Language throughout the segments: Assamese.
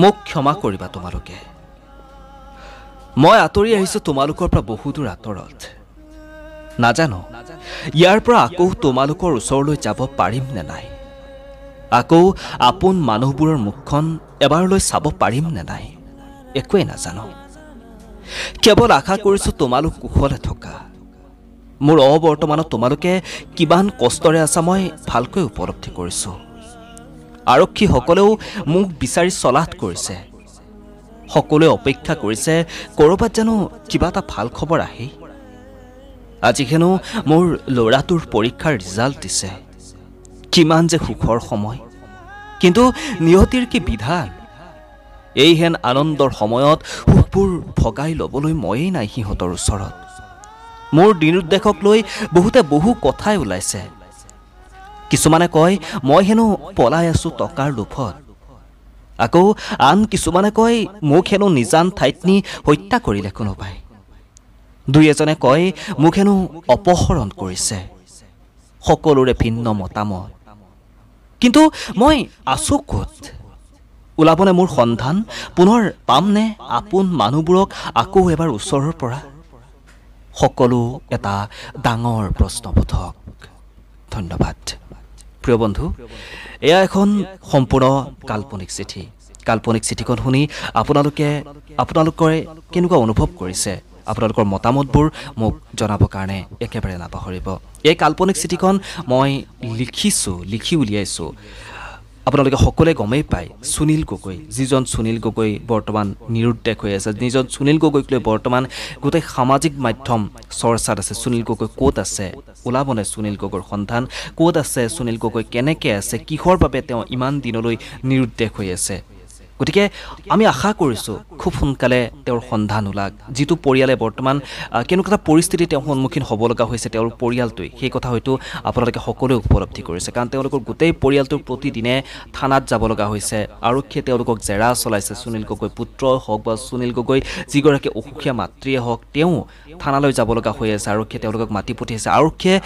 মোক ক্ষমা কৰিবা তোমালোকে মই আঁতৰি আহিছোঁ তোমালোকৰ পৰা বহু দূৰ আঁতৰত নাজানো ইয়াৰ পৰা আকৌ তোমালোকৰ ওচৰলৈ যাব পাৰিম নে নাই আকৌ আপোন মানুহবোৰৰ মুখখন এবাৰলৈ চাব পাৰিম নে নাই একোৱেই নাজানো কেৱল আশা কৰিছোঁ তোমালোক কুশলে থকা মোৰ অবৰ্তমানত তোমালোকে কিমান কষ্টৰে আছা মই ভালকৈ উপলব্ধি কৰিছোঁ আৰক্ষীসকলেও মোক বিচাৰি চলাথ কৰিছে সকলোৱে অপেক্ষা কৰিছে ক'ৰবাত জানো কিবা এটা ভাল খবৰ আহি আজি হেনো মোৰ ল'ৰাটোৰ পৰীক্ষাৰ ৰিজাল্ট দিছে কিমান যে সুখৰ সময় কিন্তু নিহতিৰ কি বিধান এইহেন আনন্দৰ সময়ত সুখবোৰ ভগাই ল'বলৈ ময়েই নাই সিহঁতৰ ওচৰত মোৰ দিনোদ্দেশক লৈ বহুতে বহু কথাই ওলাইছে কিছুমানে কয় মই হেনো পলাই আছোঁ টকাৰ লোভত আকৌ আন কিছুমানে কয় মোক হেনো নিজান ঠাইত নি হত্যা কৰিলে কোনোবাই দুই এজনে কয় মোক হেনো অপহৰণ কৰিছে সকলোৰে ভিন্ন মতামত কিন্তু মই আছো ক'ত ওলাবনে মোৰ সন্ধান পুনৰ পামনে আপোন মানুহবোৰক আকৌ এবাৰ ওচৰৰ পৰা সকলো এটা ডাঙৰ প্ৰশ্নবোধক ধন্যবাদ প্ৰিয় বন্ধু এয়া এখন সম্পূৰ্ণ কাল্পনিক চিঠি কাল্পনিক চিঠিখন শুনি আপোনালোকে আপোনালোকৰে কেনেকুৱা অনুভৱ কৰিছে আপোনালোকৰ মতামতবোৰ মোক জনাবৰ কাৰণে একেবাৰে নাপাহৰিব এই কাল্পনিক চিঠিখন মই লিখিছোঁ লিখি উলিয়াইছোঁ আপোনালোকে সকলোৱে গমেই পায় সুনীল গগৈ যিজন সুনীল গগৈ বৰ্তমান নিৰুদ্দেশ হৈ আছে যিজন সুনীল গগৈক লৈ বৰ্তমান গোটেই সামাজিক মাধ্যম চৰ্চাত আছে সুনীল গগৈ ক'ত আছে ওলাবনে সুনীল গগৈৰ সন্ধান ক'ত আছে সুনীল গগৈ কেনেকৈ আছে কিহৰ বাবে তেওঁ ইমান দিনলৈ নিৰুদ্দেশ হৈ আছে গতিকে আমি আশা কৰিছোঁ খুব সোনকালে তেওঁৰ সন্ধান ওলাক যিটো পৰিয়ালে বৰ্তমান কেনেকুৱা এটা পৰিস্থিতি তেওঁ সন্মুখীন হ'ব লগা হৈছে তেওঁৰ পৰিয়ালটোৱে সেই কথা হয়তো আপোনালোকে সকলোৱে উপলব্ধি কৰিছে কাৰণ তেওঁলোকৰ গোটেই পৰিয়ালটোৰ প্ৰতিদিনে থানাত যাব লগা হৈছে আৰক্ষীয়ে তেওঁলোকক জেৰা চলাইছে সুনীল গগৈ পুত্ৰই হওক বা সুনীল গগৈ যিগৰাকী অসুখীয়া মাতৃয়ে হওক তেওঁ থানালৈ যাব লগা হৈ আছে আৰক্ষীয়ে তেওঁলোকক মাতি পঠিয়াইছে আৰক্ষীয়ে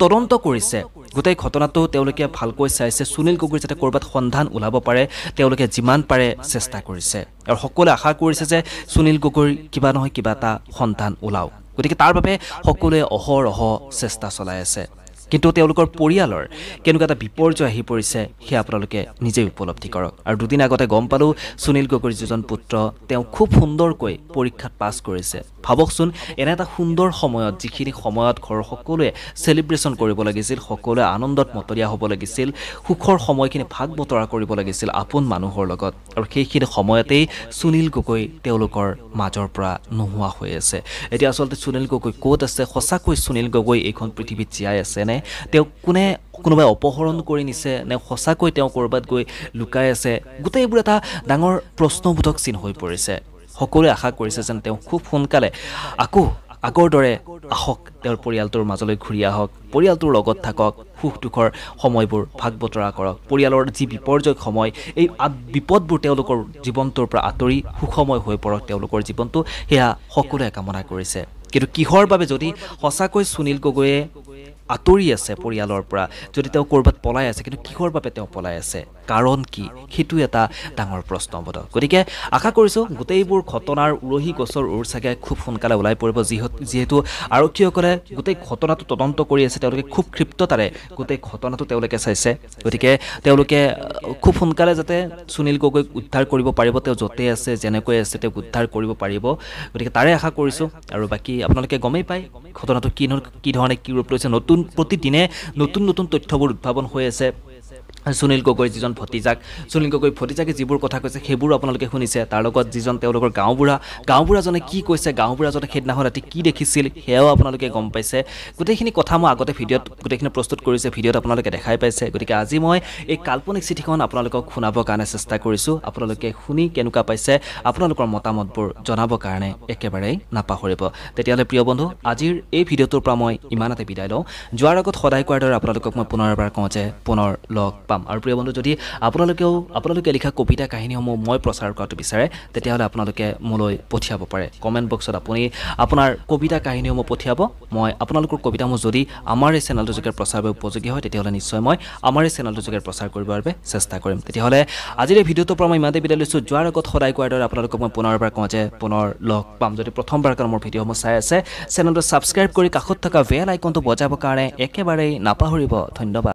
তদন্ত কৰিছে গোটেই ঘটনাটো তেওঁলোকে ভালকৈ চাইছে সুনীল গগৈ যাতে ক'ৰবাত সন্ধান ওলাব পাৰে তেওঁলোকে যিমান পাৰে চেষ্টা কৰিছে আৰু সকলোৱে আশা কৰিছে যে সুনীল গগৈৰ কিবা নহয় কিবা এটা সন্ধান ওলাওক গতিকে তাৰ বাবে সকলোৱে অহৰহ চেষ্টা চলাই আছে কিন্তু তেওঁলোকৰ পৰিয়ালৰ কেনেকুৱা এটা বিপৰ্যয় আহি পৰিছে সেয়া আপোনালোকে নিজেই উপলব্ধি কৰক আৰু দুদিন আগতে গম পালোঁ সুনীল গগৈৰ যিজন পুত্ৰ তেওঁ খুব সুন্দৰকৈ পৰীক্ষাত পাছ কৰিছে ভাবকচোন এনে এটা সুন্দৰ সময়ত যিখিনি সময়ত ঘৰৰ সকলোৱে চেলিব্ৰেশ্যন কৰিব লাগিছিল সকলোৱে আনন্দত মতলীয়া হ'ব লাগিছিল সুখৰ সময়খিনি ভাগ বতৰা কৰিব লাগিছিল আপোন মানুহৰ লগত আৰু সেইখিনি সময়তেই সুনীল গগৈ তেওঁলোকৰ মাজৰ পৰা নোহোৱা হৈ আছে এতিয়া আচলতে সুনীল গগৈ ক'ত আছে সঁচাকৈ সুনীল গগৈ এইখন পৃথিৱীত জীয়াই আছেনে তেওঁক কোনে কোনোবাই অপহৰণ কৰি নিছে নে সঁচাকৈ তেওঁ ক'ৰবাত গৈ লুকাই আছে গোটেইবোৰ এটা ডাঙৰ প্ৰশ্নবোধক চিন হৈ পৰিছে সকলোৱে আশা কৰিছে যেন তেওঁ খুব সোনকালে আকৌ আগৰ দৰে আহক তেওঁৰ পৰিয়ালটোৰ মাজলৈ ঘূৰি আহক পৰিয়ালটোৰ লগত থাকক সুখ দুখৰ সময়বোৰ ভাগ বতৰা কৰক পৰিয়ালৰ যি বিপৰ্যয় সময় এই বিপদবোৰ তেওঁলোকৰ জীৱনটোৰ পৰা আঁতৰি সুখময় হৈ পৰক তেওঁলোকৰ জীৱনটো সেয়া সকলোৱে কামনা কৰিছে কিন্তু কিহৰ বাবে যদি সঁচাকৈ সুনীল গগৈয়ে আঁতৰি আছে পৰিয়ালৰ পৰা যদি তেওঁ ক'ৰবাত পলাই আছে কিন্তু কিহৰ বাবে তেওঁ পলাই আছে কাৰণ কি সেইটো এটা ডাঙৰ প্ৰশ্ন প্ৰশ্নবোধ গতিকে আশা কৰিছোঁ গোটেইবোৰ ঘটনাৰ উৰহী গছৰ উৰ চাগে খুব সোনকালে ওলাই পৰিব যিহ যিহেতু আৰক্ষীসকলে গোটেই ঘটনাটো তদন্ত কৰি আছে তেওঁলোকে খুব ক্ষিপ্ততাৰে গোটেই ঘটনাটো তেওঁলোকে চাইছে গতিকে তেওঁলোকে খুব সোনকালে যাতে সুনীল গগৈক উদ্ধাৰ কৰিব পাৰিব তেওঁ য'তে আছে যেনেকৈ আছে তেওঁক উদ্ধাৰ কৰিব পাৰিব গতিকে তাৰে আশা কৰিছোঁ আৰু বাকী আপোনালোকে গমেই পায় ঘটনাটো কি কি ধৰণে কি ৰূপ লৈছে নতুন নতুন প্ৰতিদিনে নতুন নতুন তথ্যবোৰ উদ্ভাৱন হৈ আছে সুনীল গগৈ যিজন ভতিজাক সুনীল গগৈ ভতিজাকে যিবোৰ কথা কৈছে সেইবোৰ আপোনালোকে শুনিছে তাৰ লগত যিজন তেওঁলোকৰ গাঁওবুঢ়া গাঁওবুঢ়াজনে কি কৈছে গাঁওবুঢ়াজনে সেইদিনাখন ৰাতি কি দেখিছিল সেয়াও আপোনালোকে গম পাইছে গোটেইখিনি কথা মই আগতে ভিডিঅ'ত গোটেইখিনি প্ৰস্তুত কৰিছে ভিডিঅ'ত আপোনালোকে দেখাই পাইছে গতিকে আজি মই এই কাল্পনিক চিঠিখন আপোনালোকক শুনাবৰ কাৰণে চেষ্টা কৰিছোঁ আপোনালোকে শুনি কেনেকুৱা পাইছে আপোনালোকৰ মতামতবোৰ জনাবৰ কাৰণে একেবাৰেই নাপাহৰিব তেতিয়াহ'লে প্ৰিয় বন্ধু আজিৰ এই ভিডিঅ'টোৰ পৰা মই ইমানতে বিদায় লওঁ যোৱাৰ আগত সদায় কোৱাৰ দৰে আপোনালোকক মই পুনৰ এবাৰ কওঁ যে পুনৰ লগ পাম আৰু প্ৰিয় বন্ধু যদি আপোনালোকেও আপোনালোকে লিখা কবিতা কাহিনীসমূহ মই প্ৰচাৰ কৰাটো বিচাৰে তেতিয়াহ'লে আপোনালোকে মোলৈ পঠিয়াব পাৰে কমেণ্ট বক্সত আপুনি আপোনাৰ কবিতা কাহিনীসমূহ পঠিয়াব মই আপোনালোকৰ কবিতাসমূহ যদি আমাৰ এই চেনেলটো যোগে প্ৰচাৰ বাবে উপযোগী হয় তেতিয়াহ'লে নিশ্চয় মই আমাৰ এই চেনেলটো যোগে প্ৰচাৰ কৰিবৰ বাবে চেষ্টা কৰিম তেতিয়াহ'লে আজিৰ এই ভিডিঅ'টোৰ পৰা মই ইমানতে বিদায় লৈছোঁ যোৱাৰ আগত সদায় কোৱাৰ দৰে আপোনালোকক মই পুনৰবাৰ কওঁ যে পুনৰ লগ পাম যদি প্ৰথমবাৰ কাৰণে মোৰ ভিডিঅ'সমূহ চাই আছে চেনেলটো ছাবস্ক্ৰাইব কৰি কাষত থকা বেল আইকনটো বজাবৰ কাৰণে একেবাৰেই নাপাহৰিব ধন্যবাদ